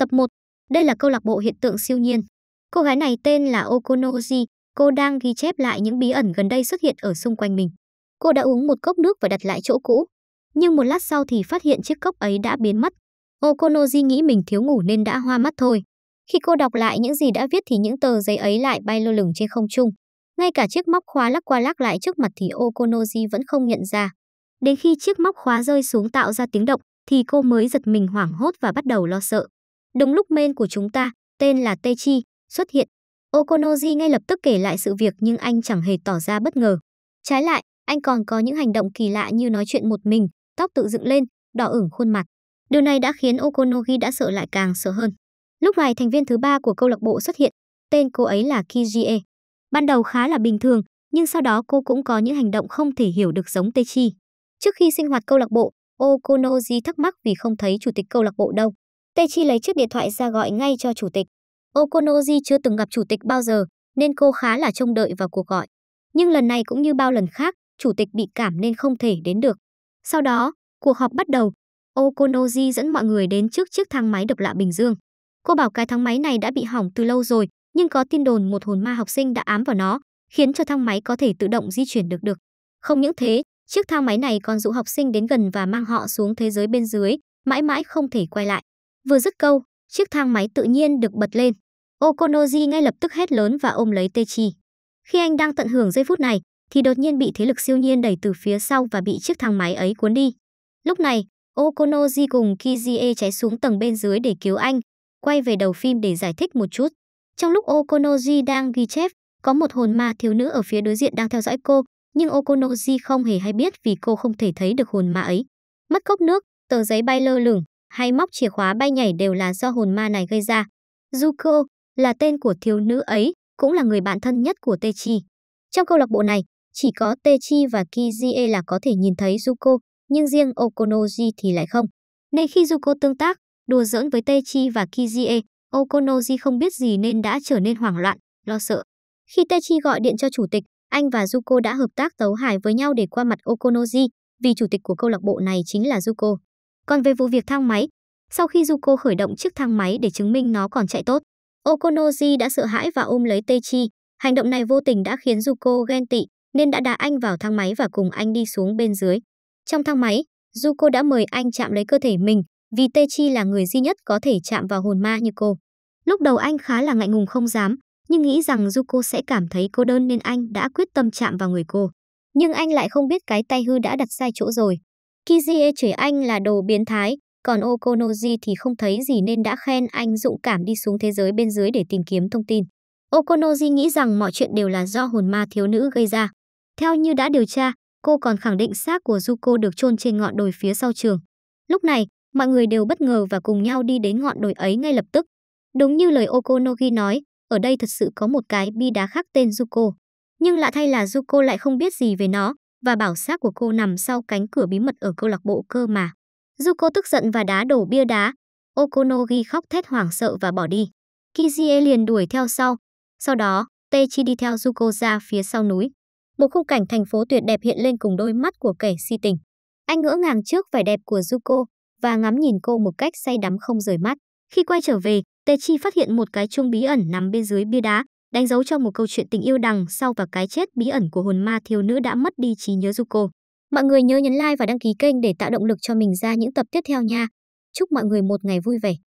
Tập 1. Đây là câu lạc bộ hiện tượng siêu nhiên. Cô gái này tên là Okonoji, cô đang ghi chép lại những bí ẩn gần đây xuất hiện ở xung quanh mình. Cô đã uống một cốc nước và đặt lại chỗ cũ, nhưng một lát sau thì phát hiện chiếc cốc ấy đã biến mất. Okonoji nghĩ mình thiếu ngủ nên đã hoa mắt thôi. Khi cô đọc lại những gì đã viết thì những tờ giấy ấy lại bay lơ lửng trên không trung. Ngay cả chiếc móc khóa lắc qua lắc lại trước mặt thì Okonoji vẫn không nhận ra. Đến khi chiếc móc khóa rơi xuống tạo ra tiếng động thì cô mới giật mình hoảng hốt và bắt đầu lo sợ. Đúng lúc main của chúng ta, tên là Techi, xuất hiện. Okonoji ngay lập tức kể lại sự việc nhưng anh chẳng hề tỏ ra bất ngờ. Trái lại, anh còn có những hành động kỳ lạ như nói chuyện một mình, tóc tự dựng lên, đỏ ửng khuôn mặt. Điều này đã khiến Okonogi đã sợ lại càng sợ hơn. Lúc này thành viên thứ ba của câu lạc bộ xuất hiện, tên cô ấy là Kijie. Ban đầu khá là bình thường, nhưng sau đó cô cũng có những hành động không thể hiểu được giống Techi. Trước khi sinh hoạt câu lạc bộ, Okonoji thắc mắc vì không thấy chủ tịch câu lạc bộ đâu. Techi lấy chiếc điện thoại ra gọi ngay cho chủ tịch. Okonoji chưa từng gặp chủ tịch bao giờ, nên cô khá là trông đợi vào cuộc gọi. Nhưng lần này cũng như bao lần khác, chủ tịch bị cảm nên không thể đến được. Sau đó, cuộc họp bắt đầu. Okonoji dẫn mọi người đến trước chiếc thang máy độc lạ Bình Dương. Cô bảo cái thang máy này đã bị hỏng từ lâu rồi, nhưng có tin đồn một hồn ma học sinh đã ám vào nó, khiến cho thang máy có thể tự động di chuyển được được. Không những thế, chiếc thang máy này còn dụ học sinh đến gần và mang họ xuống thế giới bên dưới, mãi mãi không thể quay lại. Vừa dứt câu, chiếc thang máy tự nhiên được bật lên. Okonoji ngay lập tức hét lớn và ôm lấy Techi. Khi anh đang tận hưởng giây phút này, thì đột nhiên bị thế lực siêu nhiên đẩy từ phía sau và bị chiếc thang máy ấy cuốn đi. Lúc này, Okonoji cùng Kizie chạy xuống tầng bên dưới để cứu anh, quay về đầu phim để giải thích một chút. Trong lúc Okonoji đang ghi chép, có một hồn ma thiếu nữ ở phía đối diện đang theo dõi cô, nhưng Okonoji không hề hay biết vì cô không thể thấy được hồn ma ấy. Mất cốc nước, tờ giấy bay lơ lửng, hay móc chìa khóa bay nhảy đều là do hồn ma này gây ra. Zuko là tên của thiếu nữ ấy, cũng là người bạn thân nhất của Techi. Trong câu lạc bộ này, chỉ có Techi và Kizie là có thể nhìn thấy Zuko, nhưng riêng Okonoji thì lại không. Nên khi Zuko tương tác, đùa giỡn với Techi và Kizie, Okonoji không biết gì nên đã trở nên hoảng loạn, lo sợ. Khi Techi gọi điện cho chủ tịch, anh và Zuko đã hợp tác tấu hài với nhau để qua mặt Okonoji, vì chủ tịch của câu lạc bộ này chính là Zuko. Còn về vụ việc thang máy, sau khi Zuko khởi động chiếc thang máy để chứng minh nó còn chạy tốt, Okonoji đã sợ hãi và ôm lấy Teichi. Hành động này vô tình đã khiến Zuko ghen tị, nên đã đá anh vào thang máy và cùng anh đi xuống bên dưới. Trong thang máy, Zuko đã mời anh chạm lấy cơ thể mình, vì Teichi là người duy nhất có thể chạm vào hồn ma như cô. Lúc đầu anh khá là ngại ngùng không dám, nhưng nghĩ rằng Zuko sẽ cảm thấy cô đơn nên anh đã quyết tâm chạm vào người cô. Nhưng anh lại không biết cái tay hư đã đặt sai chỗ rồi. Kizie chửi anh là đồ biến thái, còn Okonoji thì không thấy gì nên đã khen anh dũng cảm đi xuống thế giới bên dưới để tìm kiếm thông tin. Okonoji nghĩ rằng mọi chuyện đều là do hồn ma thiếu nữ gây ra. Theo như đã điều tra, cô còn khẳng định xác của Zuko được chôn trên ngọn đồi phía sau trường. Lúc này, mọi người đều bất ngờ và cùng nhau đi đến ngọn đồi ấy ngay lập tức. Đúng như lời Okonogi nói, ở đây thật sự có một cái bi đá khác tên Zuko. Nhưng lạ thay là Zuko lại không biết gì về nó, và bảo xác của cô nằm sau cánh cửa bí mật ở câu lạc bộ cơ mà. Zuko tức giận và đá đổ bia đá. Okonogi khóc thét hoảng sợ và bỏ đi. Kizie liền đuổi theo sau. Sau đó, Teichi đi theo Zuko ra phía sau núi. Một khung cảnh thành phố tuyệt đẹp hiện lên cùng đôi mắt của kẻ si tình. Anh ngỡ ngàng trước vẻ đẹp của Zuko và ngắm nhìn cô một cách say đắm không rời mắt. Khi quay trở về, Teichi phát hiện một cái chung bí ẩn nằm bên dưới bia đá đánh dấu cho một câu chuyện tình yêu đằng sau và cái chết bí ẩn của hồn ma thiếu nữ đã mất đi trí nhớ Zuko. Mọi người nhớ nhấn like và đăng ký kênh để tạo động lực cho mình ra những tập tiếp theo nha. Chúc mọi người một ngày vui vẻ.